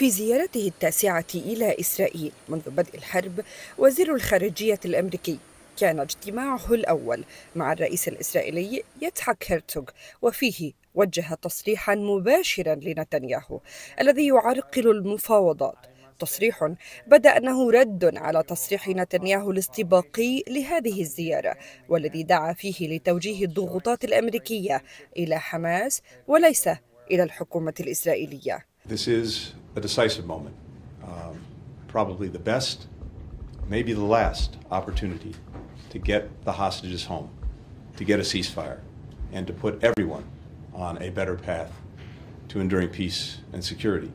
في زيارته التاسعة إلى إسرائيل منذ بدء الحرب وزير الخارجية الأمريكي كان اجتماعه الأول مع الرئيس الإسرائيلي يتحك هرتوغ وفيه وجه تصريحا مباشرا لنتنياهو الذي يعرقل المفاوضات تصريح بدا انه رد على تصريح نتنياهو الاستباقي لهذه الزياره والذي دعا فيه لتوجيه الضغوطات الامريكيه الى حماس وليس الى الحكومه الاسرائيليه This is a decisive moment. Um, probably the best, maybe the last opportunity to get the hostages home, to get a ceasefire, and to put everyone on a better path to enduring peace and security.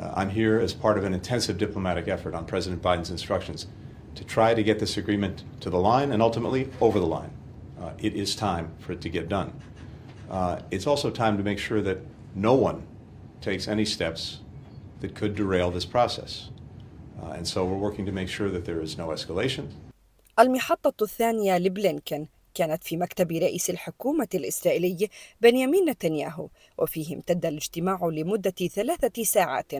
Uh, I'm here as part of an intensive diplomatic effort on President Biden's instructions to try to get this agreement to the line and ultimately over the line. Uh, it is time for it to get done. Uh, it's also time to make sure that no one takes any steps that could derail this process. Uh, and so we're working to make sure that there is no escalation. المحطة الثانية لبلينكن كانت في مكتب رئيس الحكومة الإسرائيلي بنيامين نتنياهو وفيه امتد الاجتماع لمدة ثلاثة ساعات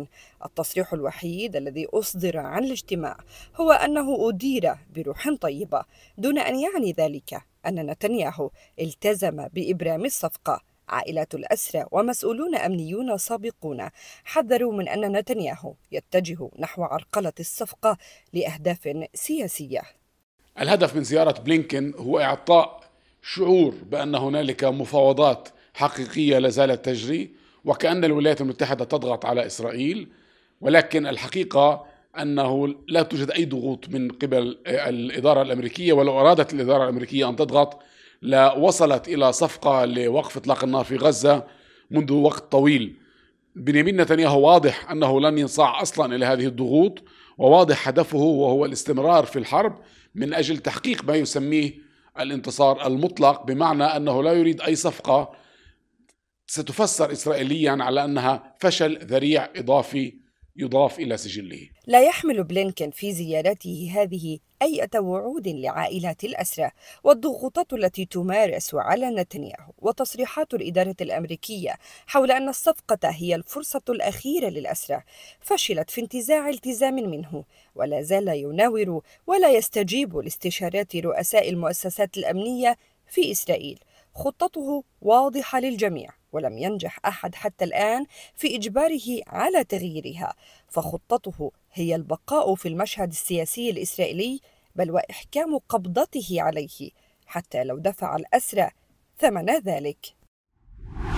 التصريح الوحيد الذي أصدر عن الاجتماع هو أنه أدير بروح طيبة دون أن يعني ذلك أن نتنياهو التزم بإبرام الصفقة عائلات الأسرى ومسؤولون أمنيون سابقون حذروا من أن نتنياهو يتجه نحو عرقلة الصفقة لأهداف سياسية الهدف من زيارة بلينكن هو إعطاء شعور بأن هنالك مفاوضات حقيقية لازالت تجري وكأن الولايات المتحدة تضغط على إسرائيل ولكن الحقيقة أنه لا توجد أي ضغوط من قبل آه، الإدارة الأمريكية ولو أرادت الإدارة الأمريكية أن تضغط لا وصلت إلى صفقة لوقف إطلاق النار في غزة منذ وقت طويل بنيامين نتنياهو واضح أنه لن ينصاع أصلا إلى هذه الضغوط وواضح هدفه وهو الاستمرار في الحرب من أجل تحقيق ما يسميه الانتصار المطلق بمعنى أنه لا يريد أي صفقة ستفسر إسرائيليا على أنها فشل ذريع إضافي يضاف إلى سجله لا يحمل بلينكن في زيارته هذه أي وعود لعائلات الأسرى والضغوطات التي تمارس على نتنياهو وتصريحات الإدارة الأمريكية حول أن الصفقة هي الفرصة الأخيرة للأسرى فشلت في انتزاع التزام منه ولا زال يناور ولا يستجيب لاستشارات رؤساء المؤسسات الأمنية في إسرائيل خطته واضحة للجميع ولم ينجح احد حتى الان في اجباره على تغييرها فخطته هي البقاء في المشهد السياسي الاسرائيلي بل واحكام قبضته عليه حتى لو دفع الاسرى ثمن ذلك